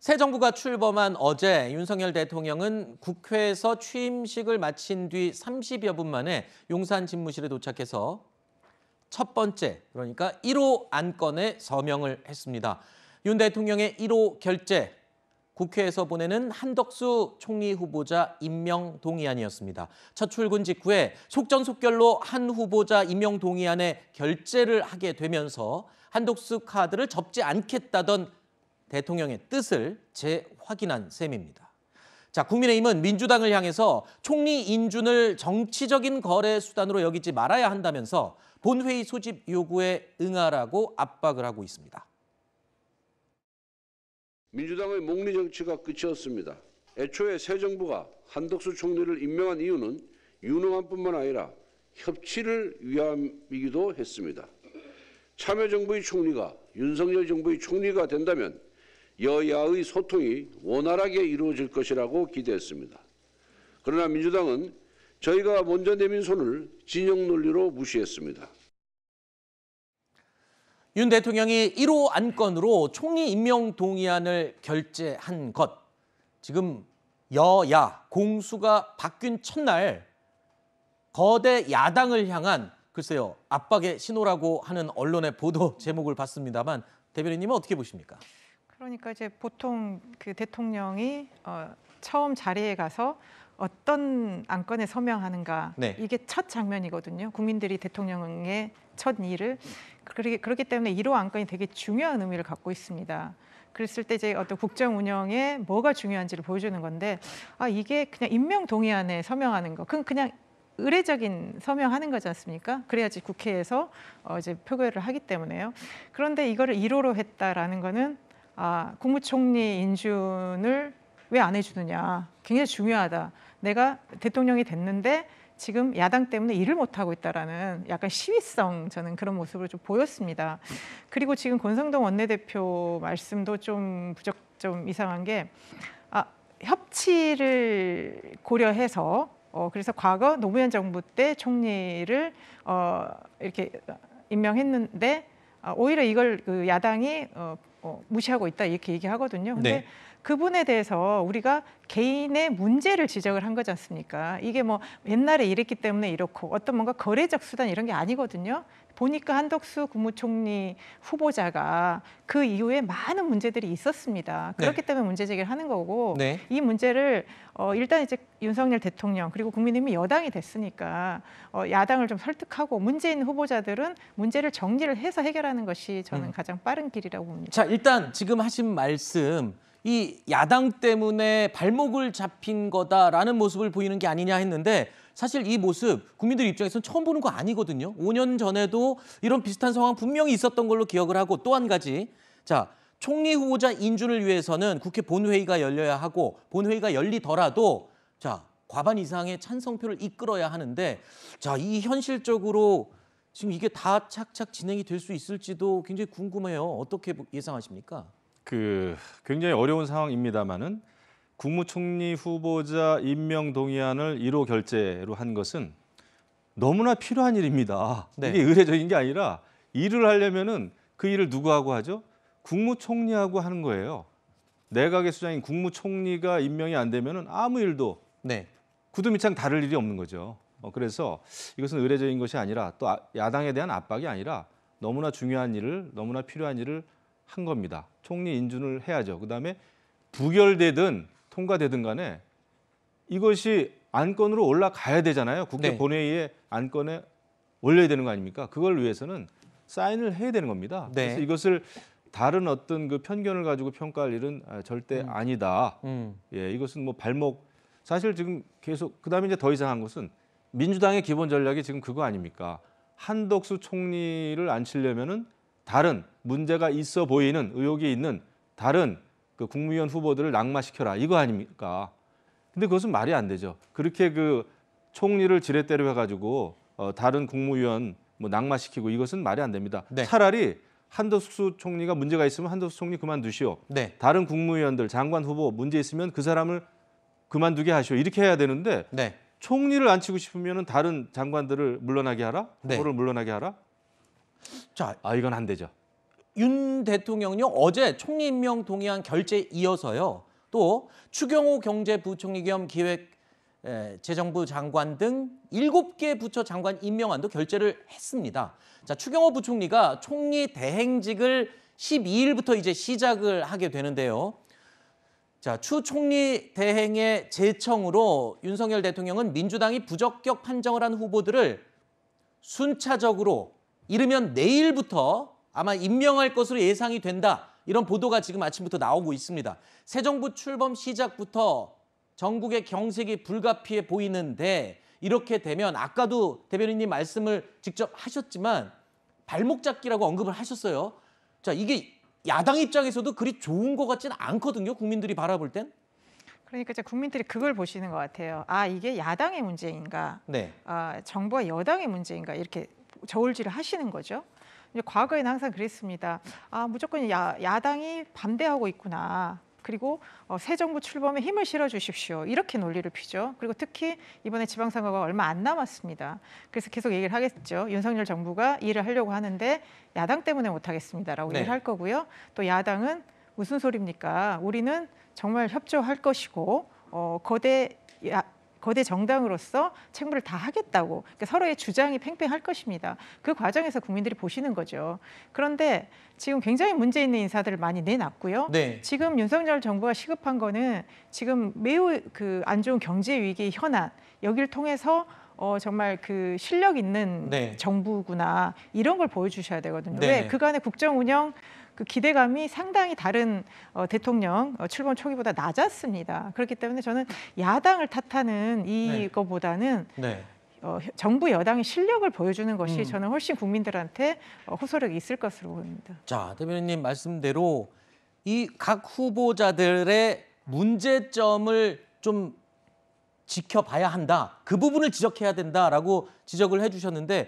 새 정부가 출범한 어제 윤석열 대통령은 국회에서 취임식을 마친 뒤 30여 분 만에 용산 집무실에 도착해서 첫 번째, 그러니까 1호 안건에 서명을 했습니다. 윤 대통령의 1호 결재, 국회에서 보내는 한덕수 총리 후보자 임명 동의안이었습니다. 첫 출근 직후에 속전속결로 한 후보자 임명 동의안에 결재를 하게 되면서 한덕수 카드를 접지 않겠다던 대통령의 뜻을 재확인한 셈입니다. 자, 국민의힘은 민주당을 향해서 총리 인준을 정치적인 거래 수단으로 여기지 말아야 한다면서 본회의 소집 요구에 응하라고 압박을 하고 있습니다. 민주당의 목리 정치가 끝이었습니다. 애초에 새 정부가 한덕수 총리를 임명한 이유는 유능함 뿐만 아니라 협치를 위함이기도 했습니다. 참여정부의 총리가 윤석열 정부의 총리가 된다면 여야의 소통이 원활하게 이루어질 것이라고 기대했습니다. 그러나 민주당은 저희가 먼저 내민 손을 진영 논리로 무시했습니다. 윤 대통령이 1호 안건으로 총리 임명 동의안을 결제한 것. 지금 여야 공수가 바뀐 첫날 거대 야당을 향한 글쎄요 압박의 신호라고 하는 언론의 보도 제목을 봤습니다만 대변인님은 어떻게 보십니까? 그러니까 이제 보통 그 대통령이 어, 처음 자리에 가서 어떤 안건에 서명하는가 네. 이게 첫 장면이거든요. 국민들이 대통령의 첫 일을 그렇기, 그렇기 때문에 1호 안건이 되게 중요한 의미를 갖고 있습니다. 그랬을 때 이제 어떤 국정 운영에 뭐가 중요한지를 보여주는 건데 아 이게 그냥 임명 동의안에 서명하는 거 그건 그냥 의례적인 서명하는 거지 않습니까? 그래야지 국회에서 어 이제 표결을 하기 때문에요. 그런데 이거를 1호로 했다라는 거는 아, 국무총리 인준을 왜 안 해주느냐. 굉장히 중요하다. 내가 대통령이 됐는데 지금 야당 때문에 일을 못하고 있다라는 약간 시위성 저는 그런 모습을 좀 보였습니다. 그리고 지금 권성동 원내대표 말씀도 좀 부적 좀 이상한 게 아, 협치를 고려해서 어, 그래서 과거 노무현 정부 때 총리를 어, 이렇게 임명했는데 어, 오히려 이걸 그 야당이 어, 어, 무시하고 있다 이렇게 얘기하거든요. 근데 네. 그분에 대해서 우리가 개인의 문제를 지적을 한 거지 않습니까? 이게 뭐 옛날에 이랬기 때문에 이렇고 어떤 뭔가 거래적 수단 이런 게 아니거든요. 보니까 한덕수 국무총리 후보자가 그 이후에 많은 문제들이 있었습니다. 네. 그렇기 네. 때문에 문제 제기를 하는 거고 네. 이 문제를 어, 일단 이제 윤석열 대통령 그리고 국민의힘이 여당이 됐으니까 어, 야당을 좀 설득하고 문재인 후보자들은 문제를 정리를 해서 해결하는 것이 저는 음. 가장 빠른 길이라고 봅니다. 자 일단 지금 하신 말씀 이 야당 때문에 발목을 잡힌 거다라는 모습을 보이는 게 아니냐 했는데 사실 이 모습 국민들 입장에서는 처음 보는 거 아니거든요. 5년 전에도 이런 비슷한 상황 분명히 있었던 걸로 기억을 하고 또 한 가지 자 총리 후보자 인준을 위해서는 국회 본회의가 열려야 하고 본회의가 열리더라도 자 과반 이상의 찬성표를 이끌어야 하는데 자이 현실적으로 지금 이게 다 착착 진행이 될 수 있을지도 굉장히 궁금해요. 어떻게 예상하십니까? 그 굉장히 어려운 상황입니다만은 국무총리 후보자 임명 동의안을 1호 결재로 한 것은 너무나 필요한 일입니다. 네. 이게 의례적인 게 아니라 일을 하려면은 그 일을 누구하고 하죠? 국무총리하고 하는 거예요. 내각의 수장인 국무총리가 임명이 안 되면은 아무 일도 네. 구두미창 다를 일이 없는 거죠. 어, 그래서 이것은 의례적인 것이 아니라 또 아, 야당에 대한 압박이 아니라 너무나 중요한 일을 너무나 필요한 일을 한 겁니다. 총리 인준을 해야죠. 그다음에 부결되든 통과되든 간에 이것이 안건으로 올라가야 되잖아요. 국회 네. 본회의에 안건에 올려야 되는 거 아닙니까? 그걸 위해서는 사인을 해야 되는 겁니다. 네. 그래서 이것을 다른 어떤 그 편견을 가지고 평가할 일은 아, 절대 음. 아니다. 음. 예, 이것은 뭐 발목 사실 지금 계속 그다음에 이제 더 이상한 것은 민주당의 기본 전략이 지금 그거 아닙니까? 한덕수 총리를 앉히려면은 다른 문제가 있어 보이는 의혹이 있는 다른 그 국무위원 후보들을 낙마시켜라 이거 아닙니까? 근데 그것은 말이 안 되죠. 그렇게 그 총리를 지렛대로 해가지고 어, 다른 국무위원 뭐 낙마시키고 이것은 말이 안 됩니다. 네. 차라리 한덕수 총리가 문제가 있으면 한덕수 총리 그만두시오. 네. 다른 국무위원들 장관 후보 문제 있으면 그 사람을 그만두게 하시오. 이렇게 해야 되는데 네. 총리를 안 치고 싶으면 다른 장관들을 물러나게 하라, 네. 후보를 물러나게 하라. 자, 아 이건 안 되죠. 윤 대통령요 어제 총리 임명 동의안 결재 이어서요. 또 추경호 경제부총리 겸 기획 재정부 장관 등 일곱 개 부처 장관 임명안도 결재를 했습니다. 자, 추경호 부총리가 총리 대행직을 12일부터 이제 시작을 하게 되는데요. 자, 추 총리 대행의 재청으로 윤석열 대통령은 민주당이 부적격 판정을 한 후보들을 순차적으로 이르면 내일부터 아마 임명할 것으로 예상이 된다. 이런 보도가 지금 아침부터 나오고 있습니다. 새 정부 출범 시작부터 전국의 경색이 불가피해 보이는데 이렇게 되면 아까도 대변인님 말씀을 직접 하셨지만 발목 잡기라고 언급을 하셨어요. 자, 이게 야당 입장에서도 그리 좋은 것 같지는 않거든요. 국민들이 바라볼 땐. 그러니까 이제 국민들이 그걸 보시는 것 같아요. 아 이게 야당의 문제인가, 네. 아 정부와 여당의 문제인가 이렇게 저울질을 하시는 거죠. 과거에는 항상 그랬습니다. 아, 무조건 야, 야당이 반대하고 있구나. 그리고 어, 새 정부 출범에 힘을 실어주십시오. 이렇게 논리를 피죠. 그리고 특히 이번에 지방선거가 얼마 안 남았습니다. 그래서 계속 얘기를 하겠죠. 윤석열 정부가 일을 하려고 하는데 야당 때문에 못하겠습니다라고 네. 얘기를 할 거고요. 또 야당은 무슨 소리입니까? 우리는 정말 협조할 것이고 어, 거대 야, 거대 정당으로서 책무를 다 하겠다고 그러니까 서로의 주장이 팽팽할 것입니다. 그 과정에서 국민들이 보시는 거죠. 그런데 지금 굉장히 문제 있는 인사들을 많이 내놨고요. 네. 지금 윤석열 정부가 시급한 거는 지금 매우 그 안 좋은 경제 위기 현안 여기를 통해서 어, 정말 그 실력 있는 네. 정부구나 이런 걸 보여주셔야 되거든요. 네왜 그간의 국정 운영 그 기대감이 상당히 다른 어, 대통령 어, 출범 초기보다 낮았습니다. 그렇기 때문에 저는 야당을 탓하는 이거보다는 네. 네. 어, 정부 여당의 실력을 보여주는 것이 음. 저는 훨씬 국민들한테 어, 호소력이 있을 것으로 보입니다. 자, 대변인님 말씀대로 이 각 후보자들의 문제점을 좀 지켜봐야 한다. 그 부분을 지적해야 된다라고 지적을 해주셨는데